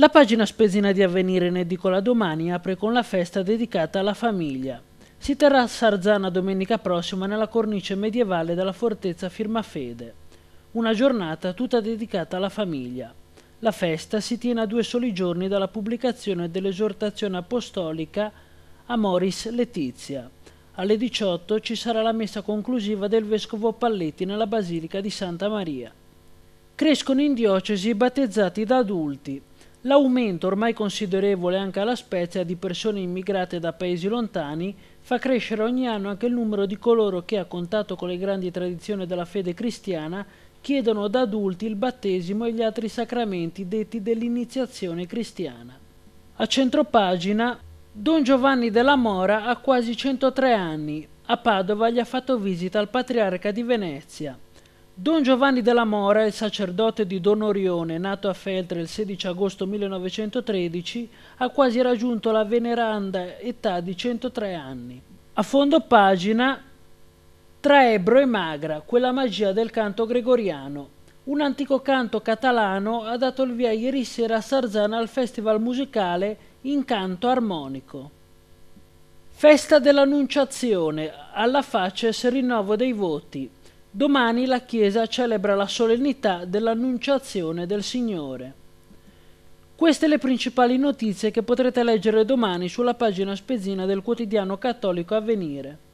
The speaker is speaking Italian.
La pagina spezzina di Avvenire in edicola domani apre con la festa dedicata alla famiglia. Si terrà a Sarzana domenica prossima nella cornice medievale della fortezza Firmafede. Una giornata tutta dedicata alla famiglia. La festa si tiene a due soli giorni dalla pubblicazione dell'esortazione apostolica Amoris Letizia. Alle 18 ci sarà la messa conclusiva del vescovo Palletti nella Basilica di Santa Maria. Crescono in diocesi battezzati da adulti, L'aumento ormai considerevole anche alla Spezia di persone immigrate da paesi lontani fa crescere ogni anno anche il numero di coloro che, a contatto con le grandi tradizioni della fede cristiana, chiedono da adulti il battesimo e gli altri sacramenti detti dell'iniziazione cristiana. A centropagina, Don Giovanni della Mora ha quasi 103 anni. A Padova gli ha fatto visita il patriarca di Venezia. Don Giovanni della Mora, il sacerdote di Don Orione, nato a Feltre il 16 agosto 1913, ha quasi raggiunto la veneranda età di 103 anni. A fondo pagina, tra ebro e magra, quella magia del canto gregoriano. Un antico canto catalano ha dato il via ieri sera a Sarzana al festival musicale in canto Armonico. Festa dell'Annunciazione, alla faccia il rinnovo dei voti. Domani la Chiesa celebra la solennità dell'Annunciazione del Signore. Queste le principali notizie che potrete leggere domani sulla pagina spezzina del quotidiano cattolico Avvenire.